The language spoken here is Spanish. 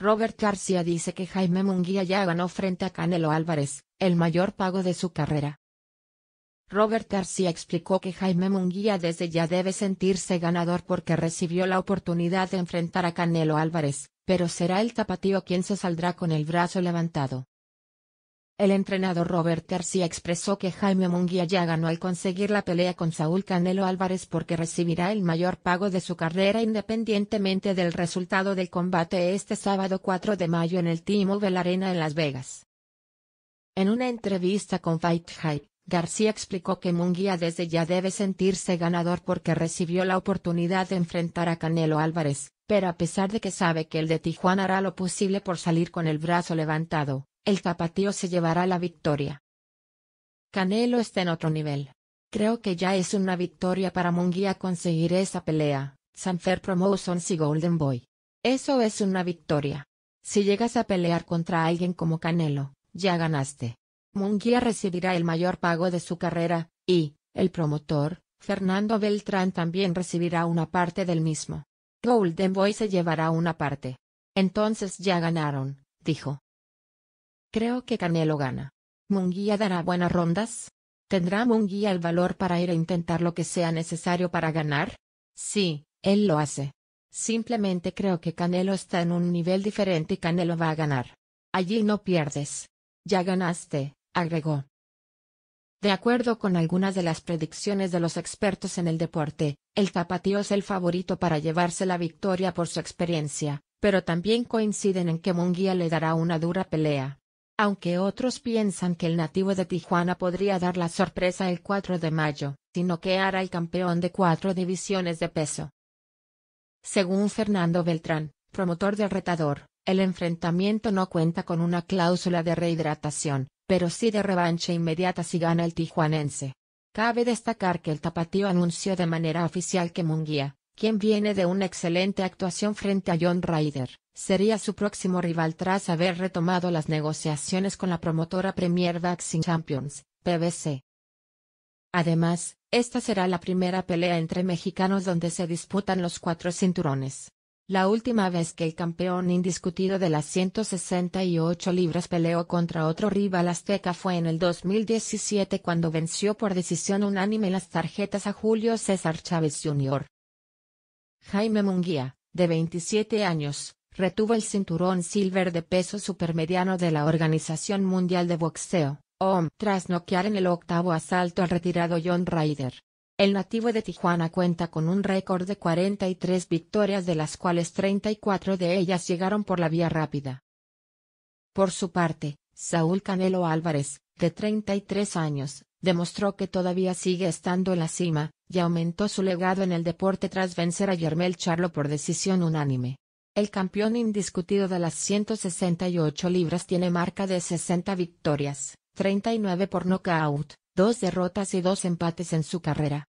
Robert García dice que Jaime Munguía ya ganó frente a Canelo Álvarez, el mayor pago de su carrera. Robert García explicó que Jaime Munguía desde ya debe sentirse ganador porque recibió la oportunidad de enfrentar a Canelo Álvarez, pero será el tapatío quien se saldrá con el brazo levantado. El entrenador Robert García expresó que Jaime Munguía ya ganó al conseguir la pelea con Saúl Canelo Álvarez porque recibirá el mayor pago de su carrera independientemente del resultado del combate este sábado 4 de mayo en el T-Mobile Arena en Las Vegas. En una entrevista con Fight Hype, García explicó que Munguía desde ya debe sentirse ganador porque recibió la oportunidad de enfrentar a Canelo Álvarez, pero a pesar de que sabe que el de Tijuana hará lo posible por salir con el brazo levantado, el tapatío se llevará la victoria. Canelo está en otro nivel. Creo que ya es una victoria para Munguía conseguir esa pelea, Sanfer Promotions y Golden Boy. Eso es una victoria. Si llegas a pelear contra alguien como Canelo, ya ganaste. Munguía recibirá el mayor pago de su carrera, y, el promotor, Fernando Beltrán también recibirá una parte del mismo. Golden Boy se llevará una parte. Entonces ya ganaron, dijo. Creo que Canelo gana. Munguía dará buenas rondas. ¿Tendrá Munguía el valor para ir a intentar lo que sea necesario para ganar? Sí, él lo hace. Simplemente creo que Canelo está en un nivel diferente y Canelo va a ganar. Allí no pierdes. Ya ganaste, agregó. De acuerdo con algunas de las predicciones de los expertos en el deporte, el tapatío es el favorito para llevarse la victoria por su experiencia, pero también coinciden en que Munguía le dará una dura pelea. Aunque otros piensan que el nativo de Tijuana podría dar la sorpresa el 4 de mayo, sino que hará el campeón de cuatro divisiones de peso. Según Fernando Beltrán, promotor del retador, el enfrentamiento no cuenta con una cláusula de rehidratación, pero sí de revancha inmediata si gana el tijuanense. Cabe destacar que el tapatío anunció de manera oficial que Munguía, quien viene de una excelente actuación frente a John Ryder, sería su próximo rival tras haber retomado las negociaciones con la promotora Premier Boxing Champions, PBC. Además, esta será la primera pelea entre mexicanos donde se disputan los cuatro cinturones. La última vez que el campeón indiscutido de las 168 libras peleó contra otro rival azteca fue en el 2017 cuando venció por decisión unánime las tarjetas a Julio César Chávez Jr. Jaime Munguía, de 27 años, retuvo el cinturón silver de peso supermediano de la Organización Mundial de Boxeo, OM, tras noquear en el octavo asalto al retirado John Ryder. El nativo de Tijuana cuenta con un récord de 43 victorias de las cuales 34 de ellas llegaron por la vía rápida. Por su parte, Saúl Canelo Álvarez, de 33 años, demostró que todavía sigue estando en la cima, y aumentó su legado en el deporte tras vencer a Yermel Charlo por decisión unánime. El campeón indiscutido de las 168 libras tiene marca de 60 victorias, 39 por nocaut, dos derrotas y dos empates en su carrera.